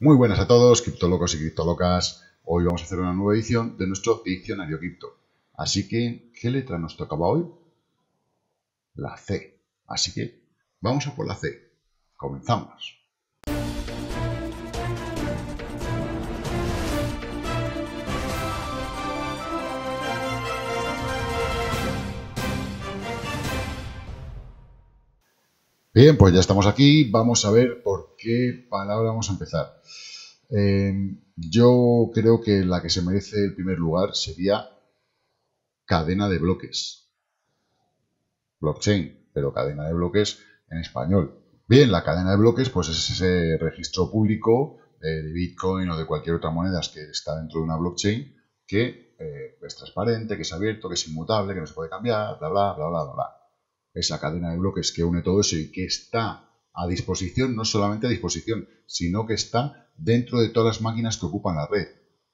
Muy buenas a todos, criptolocos y criptolocas. Hoy vamos a hacer una nueva edición de nuestro diccionario cripto. Así que, ¿qué letra nos tocaba hoy? La C. Así que, vamos a por la C. Comenzamos. Bien, pues ya estamos aquí. Vamos a ver por qué palabra vamos a empezar. Em, yo creo que la que se merece el primer lugar sería cadena de bloques. Blockchain, pero cadena de bloques en español. Bien, la cadena de bloques pues es ese registro público eh, de Bitcoin o de cualquier otra moneda que está dentro de una blockchain que eh, es transparente, que es abierto, que es inmutable, que no se puede cambiar, bla, bla, bla, bla, bla esa cadena de bloques que une todo eso y que está a disposición, no solamente a disposición, sino que está dentro de todas las máquinas que ocupan la red.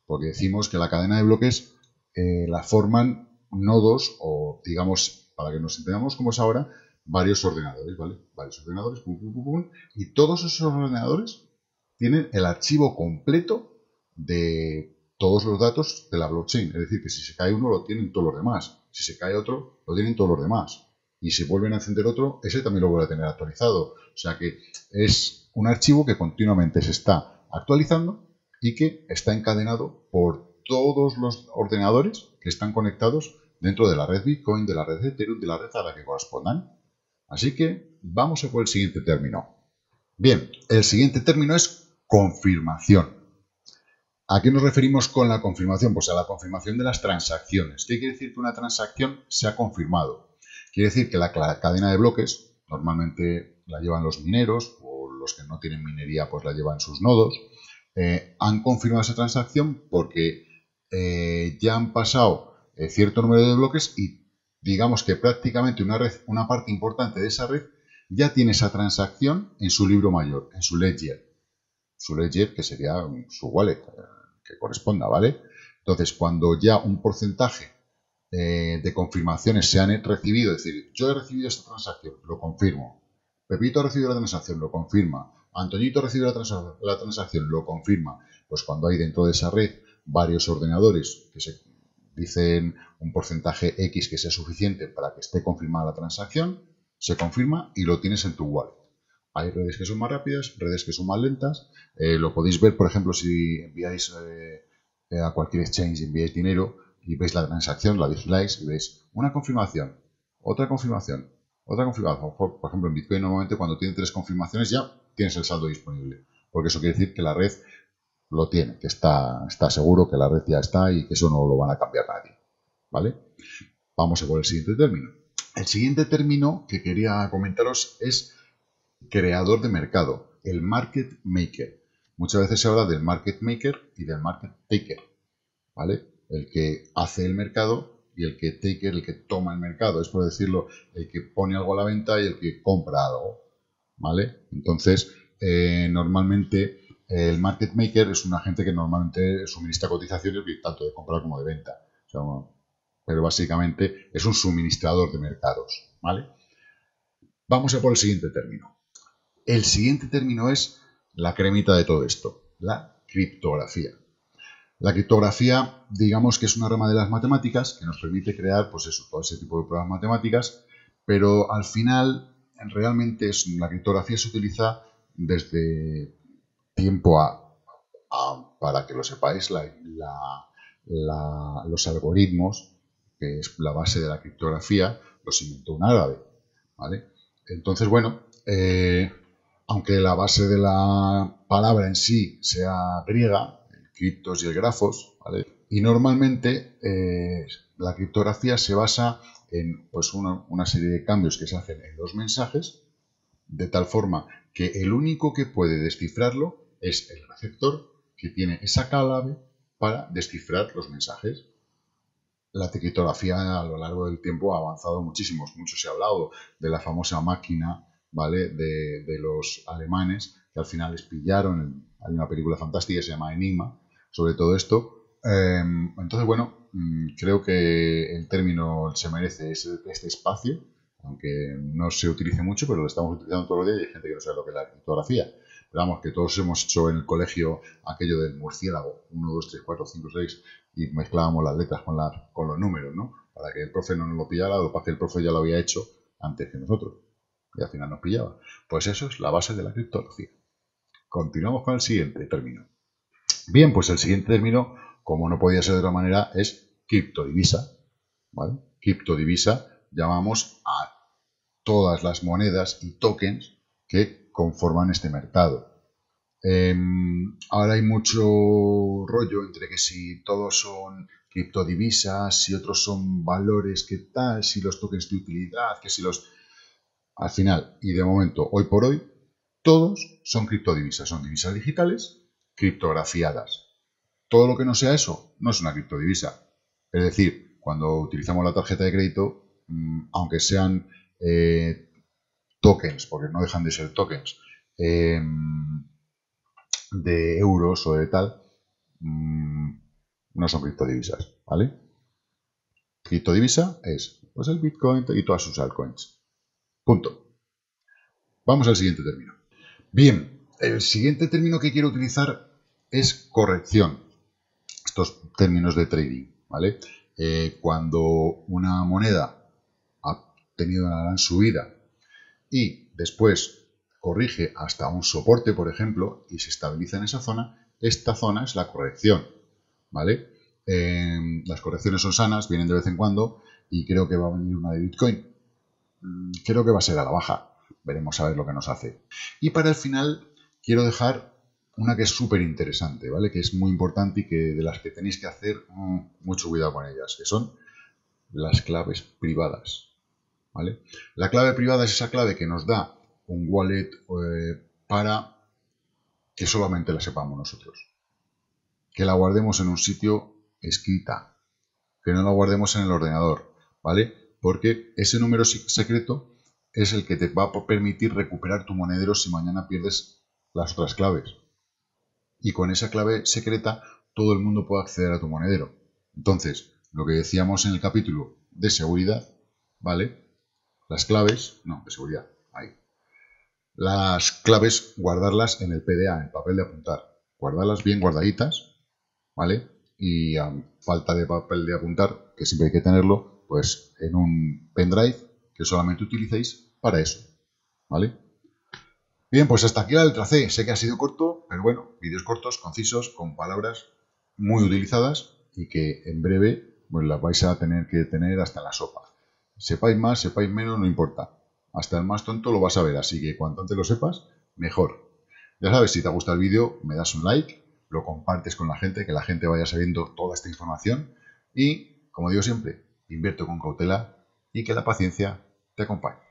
Porque decimos que la cadena de bloques eh, la forman nodos o, digamos, para que nos entendamos como es ahora, varios ordenadores, ¿vale? Varios ordenadores, pum, pum, pum, pum, y todos esos ordenadores tienen el archivo completo de todos los datos de la blockchain. Es decir, que si se cae uno, lo tienen todos los demás. Si se cae otro, lo tienen todos los demás y si vuelven a encender otro, ese también lo vuelve a tener actualizado. O sea que es un archivo que continuamente se está actualizando y que está encadenado por todos los ordenadores que están conectados dentro de la red Bitcoin, de la red Ethereum, de la red a la que correspondan. Así que vamos a por el siguiente término. Bien, el siguiente término es confirmación. ¿A qué nos referimos con la confirmación? Pues a la confirmación de las transacciones. ¿Qué quiere decir que una transacción se ha confirmado? Quiere decir que la cadena de bloques normalmente la llevan los mineros o los que no tienen minería pues la llevan sus nodos. Eh, han confirmado esa transacción porque eh, ya han pasado eh, cierto número de bloques y digamos que prácticamente una red, una parte importante de esa red ya tiene esa transacción en su libro mayor, en su ledger. Su ledger que sería su wallet que corresponda, ¿vale? Entonces, cuando ya un porcentaje eh, de confirmaciones se han recibido, es decir, yo he recibido esta transacción, lo confirmo. Pepito ha recibido la transacción, lo confirma. Antoñito recibe la, la, transacción, lo confirma. Pues cuando hay dentro de esa red varios ordenadores que se dicen un porcentaje X que sea suficiente para que esté confirmada la transacción, se confirma y lo tienes en tu wallet. Hay redes que son más rápidas, redes que son más lentas. Eh, lo podéis ver, por ejemplo, si enviáis eh, a cualquier exchange, enviáis dinero, y veis la transacción, la vigiláis y veis una confirmación, otra confirmación, otra confirmación. Por, ejemplo, en Bitcoin normalmente cuando tiene tres confirmaciones ya tienes el saldo disponible, porque eso quiere decir que la red lo tiene, que está, está seguro, que la red ya está y que eso no lo van a cambiar nadie. ¿Vale? Vamos a por el siguiente término. El siguiente término que quería comentaros es creador de mercado, el market maker. Muchas veces se habla del market maker y del market taker. ¿Vale? el que hace el mercado y el que taker, el que toma el mercado, es por decirlo, el que pone algo a la venta y el que compra algo, ¿vale? Entonces, eh, normalmente el market maker es un agente que normalmente suministra cotizaciones tanto de compra como de venta, pero básicamente es un suministrador de mercados, ¿vale? Vamos a por el siguiente término. El siguiente término es la cremita de todo esto, la criptografía. La criptografía, digamos que es una rama de las matemáticas que nos permite crear, pues eso, todo ese tipo de pruebas matemáticas, pero al final realmente es, la criptografía se utiliza desde tiempo a, para que lo sepáis, los algoritmos, que es la base de la criptografía, los inventó un árabe, Entonces, bueno, eh, aunque la base de la palabra en sí sea griega, criptos y el grafos, ¿vale? Y normalmente eh, la criptografía se basa en pues, una, serie de cambios que se hacen en los mensajes, de tal forma que el único que puede descifrarlo es el receptor que tiene esa clave para descifrar los mensajes. La criptografía a lo largo del tiempo ha avanzado muchísimo. Mucho se ha hablado de la famosa máquina ¿vale? de, de los alemanes que al final les pillaron. Hay una película fantástica que se llama Enigma, sobre todo esto. Em, entonces, bueno, mm, creo que el término se merece este espacio, aunque no se utilice mucho, pero lo estamos utilizando todos los días y hay gente que no sabe lo que es la criptografía. Pero vamos, que todos hemos hecho en el colegio aquello del murciélago, 1, 2, 3, 4, 5, 6, y mezclábamos las letras con, las, con los números, ¿no? Para que el profe no nos lo pillara, lo que el profe ya lo había hecho antes que nosotros, y al final nos pillaba. Pues eso es la base de la criptografía. Continuamos con el siguiente término. Bien, pues el siguiente término, como no podía ser de otra manera, es criptodivisa. Criptodivisa llamamos a todas las monedas y tokens que conforman este mercado. Em, ahora hay mucho rollo entre que si todos son criptodivisas, si otros son valores, que tal, si los tokens de utilidad, que si los... Al final, y de momento, hoy por hoy, todos son criptodivisas, son divisas digitales criptografiadas. Todo lo que no sea eso no es una criptodivisa. Es decir, cuando utilizamos la tarjeta de crédito, mm, aunque sean eh, tokens, porque no dejan de ser tokens, em, de euros o de tal, mm, no son criptodivisas, ¿vale? Criptodivisa es pues el Bitcoin y todas sus altcoins. Punto. Vamos al siguiente término. Bien, el siguiente término que quiero utilizar es corrección. Estos términos de trading, ¿vale? Eh, cuando una moneda ha tenido una gran subida y después corrige hasta un soporte, por ejemplo, y se estabiliza en esa zona, esta zona es la corrección, ¿vale? Em, las correcciones son sanas, vienen de vez en cuando, y creo que va a venir una de Bitcoin. Mm, creo que va a ser a la baja. Veremos a ver lo que nos hace. Y para el final, quiero dejar una que es súper interesante, ¿vale? Que es muy importante y que de las que tenéis que hacer mm, mucho cuidado con ellas, que son las claves privadas, ¿vale? La clave privada es esa clave que nos da un wallet eh, para que solamente la sepamos nosotros. Que la guardemos en un sitio escrita, que no la guardemos en el ordenador, ¿vale? Porque ese número secreto es el que te va a permitir recuperar tu monedero si mañana pierdes las otras claves y con esa clave secreta todo el mundo puede acceder a tu monedero. Entonces, lo que decíamos en el capítulo de seguridad, ¿vale? Las claves, no, de seguridad, ahí. Las claves, guardarlas en el PDA, en papel de apuntar. Guardarlas bien guardaditas, ¿vale? Y a um, falta de papel de apuntar, que siempre hay que tenerlo, pues en un pendrive que solamente utilicéis para eso, ¿vale? Bien, pues hasta aquí la letra C. Sé que ha sido corto, pero bueno, vídeos cortos, concisos, con palabras muy utilizadas y que en breve pues, las vais a tener que tener hasta la sopa. Sepáis más, sepáis menos, no importa. Hasta el más tonto lo vas a ver, así que cuanto antes lo sepas, mejor. Ya sabes, si te ha gustado el vídeo, me das un like, lo compartes con la gente, que la gente vaya sabiendo toda esta información y, como digo siempre, invierto con cautela y que la paciencia te acompañe.